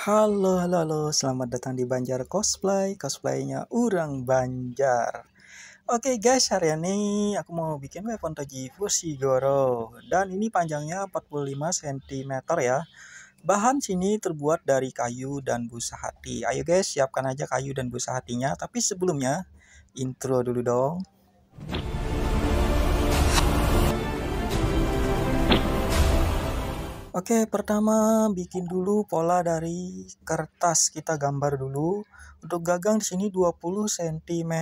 Halo, halo, halo. Selamat datang di Banjar Cosplay. Cosplaynya Urang Banjar. Oke okay guys, hari ini aku mau bikin weapon toji Fushigoro. Dan ini panjangnya 45 cm ya. Bahan sini terbuat dari kayu dan busa hati. Ayo guys, siapkan aja kayu dan busa hatinya. Tapi sebelumnya, intro dulu dong. Oke, pertama bikin dulu pola dari kertas kita gambar dulu. Untuk gagang di sini 20 cm.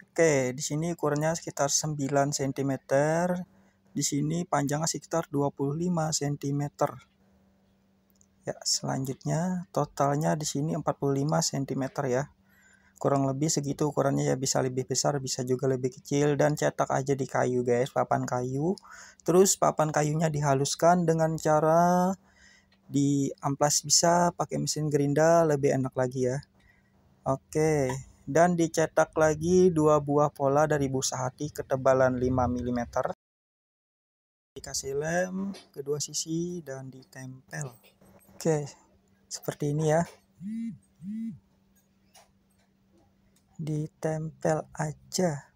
Oke, di sini ukurannya sekitar 9 cm. Di sini panjangnya sekitar 25 cm. Ya, selanjutnya totalnya di sini 45 cm ya kurang lebih segitu ukurannya ya bisa lebih besar bisa juga lebih kecil dan cetak aja di kayu guys papan kayu terus papan kayunya dihaluskan dengan cara di amplas bisa pakai mesin gerinda lebih enak lagi ya oke dan dicetak lagi dua buah pola dari busa hati ketebalan 5 mm dikasih lem kedua sisi dan ditempel oke seperti ini ya ditempel aja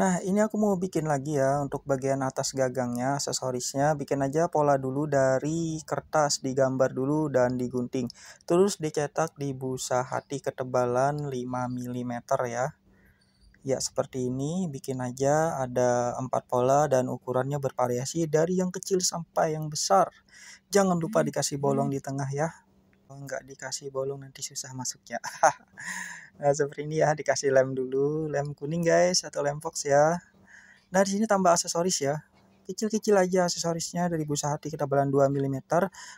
Nah, ini aku mau bikin lagi ya untuk bagian atas gagangnya, aksesorisnya. Bikin aja pola dulu dari kertas, digambar dulu dan digunting. Terus dicetak di busa hati ketebalan 5 mm ya. Ya, seperti ini. Bikin aja ada empat pola dan ukurannya bervariasi dari yang kecil sampai yang besar. Jangan lupa dikasih bolong di tengah ya kalau oh, nggak dikasih bolong nanti susah masuknya. nah seperti ini ya dikasih lem dulu lem kuning guys atau lem fox ya nah di sini tambah aksesoris ya kecil-kecil aja aksesorisnya dari busa hati kita belan 2 mm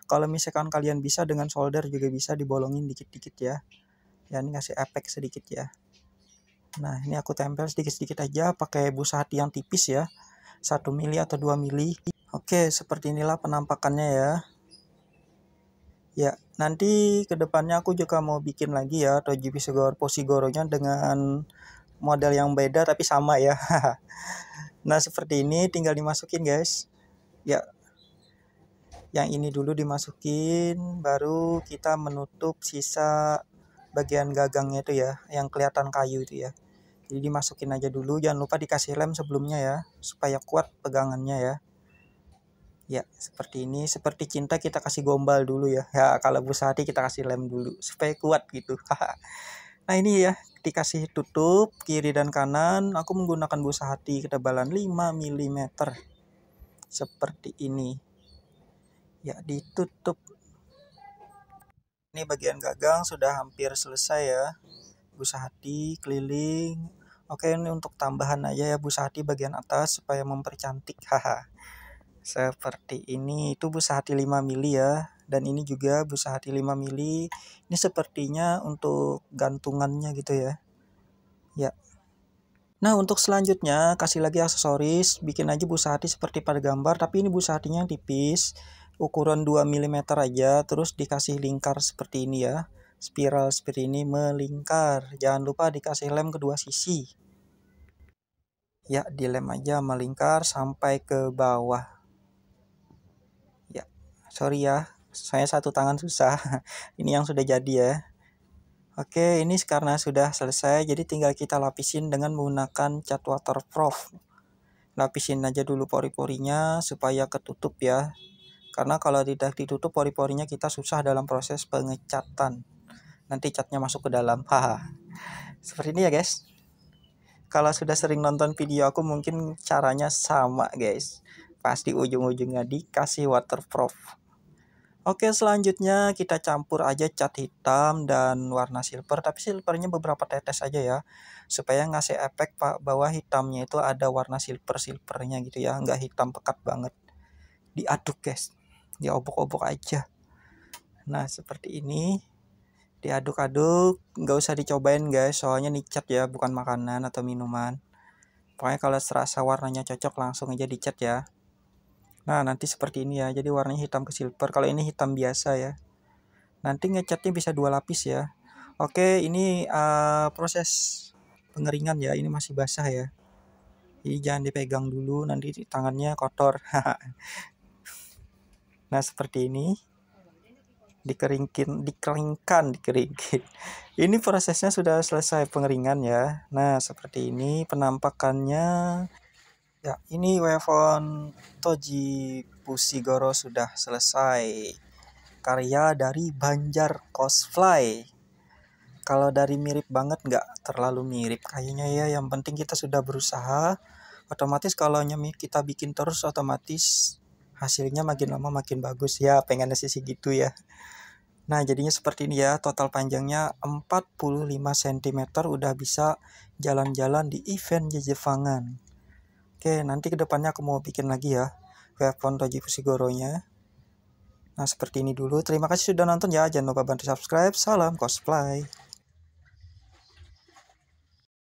kalau misalkan kalian bisa dengan solder juga bisa dibolongin dikit-dikit ya ya ini ngasih efek sedikit ya nah ini aku tempel sedikit-sedikit aja pakai busa hati yang tipis ya 1 mili atau 2 mili oke seperti inilah penampakannya ya Ya, nanti kedepannya aku juga mau bikin lagi ya Tojipi segor Posigoronya dengan model yang beda tapi sama ya. nah, seperti ini tinggal dimasukin guys. Ya, yang ini dulu dimasukin, baru kita menutup sisa bagian gagangnya itu ya, yang kelihatan kayu itu ya. Jadi dimasukin aja dulu, jangan lupa dikasih lem sebelumnya ya, supaya kuat pegangannya ya. Ya, seperti ini. Seperti cinta kita kasih gombal dulu ya. Ya, kalau busa hati kita kasih lem dulu supaya kuat gitu. nah, ini ya dikasih tutup kiri dan kanan. Aku menggunakan busa hati ketebalan 5 mm. Seperti ini. Ya, ditutup. Ini bagian gagang sudah hampir selesai ya. Busa hati keliling. Oke, ini untuk tambahan aja ya busa hati bagian atas supaya mempercantik. Haha seperti ini itu busa hati 5 mili ya dan ini juga busa hati 5 mili ini sepertinya untuk gantungannya gitu ya ya nah untuk selanjutnya kasih lagi aksesoris bikin aja busa hati seperti pada gambar tapi ini busa hatinya yang tipis ukuran 2 mm aja terus dikasih lingkar seperti ini ya spiral seperti ini melingkar jangan lupa dikasih lem kedua sisi ya dilem aja melingkar sampai ke bawah sorry ya saya satu tangan susah ini yang sudah jadi ya Oke, ini karena sudah selesai, jadi tinggal kita lapisin dengan menggunakan cat waterproof. Lapisin aja dulu pori-porinya supaya ketutup ya. Karena kalau tidak ditutup pori-porinya kita susah dalam proses pengecatan. Nanti catnya masuk ke dalam. Haha. Seperti ini ya, guys. Kalau sudah sering nonton video aku mungkin caranya sama, guys. pasti ujung-ujungnya dikasih waterproof. Oke selanjutnya kita campur aja cat hitam dan warna silver tapi silvernya beberapa tetes aja ya supaya ngasih efek pak bahwa hitamnya itu ada warna silver silvernya gitu ya nggak hitam pekat banget diaduk guys diobok-obok aja nah seperti ini diaduk-aduk nggak usah dicobain guys soalnya cat ya bukan makanan atau minuman pokoknya kalau serasa warnanya cocok langsung aja dicat ya Nah, nanti seperti ini ya. Jadi warnanya hitam ke silver. Kalau ini hitam biasa ya. Nanti ngecatnya bisa dua lapis ya. Oke, ini uh, proses pengeringan ya. Ini masih basah ya. Jadi jangan dipegang dulu, nanti tangannya kotor. nah, seperti ini. Dikeringkin, dikeringkan, dikeringkin. Ini prosesnya sudah selesai pengeringan ya. Nah, seperti ini penampakannya. Ya, ini Wevon Toji Pusigoro sudah selesai. Karya dari Banjar Cosplay. Kalau dari mirip banget nggak terlalu mirip kayaknya ya. Yang penting kita sudah berusaha. Otomatis kalau nyemi kita bikin terus otomatis hasilnya makin lama makin bagus ya. Pengennya sih gitu ya. Nah, jadinya seperti ini ya. Total panjangnya 45 cm udah bisa jalan-jalan di event jejevangan. Oke, nanti kedepannya aku mau bikin lagi ya weapon font Toji Fushigoro-nya. Nah, seperti ini dulu. Terima kasih sudah nonton ya. Jangan lupa bantu subscribe. Salam cosplay.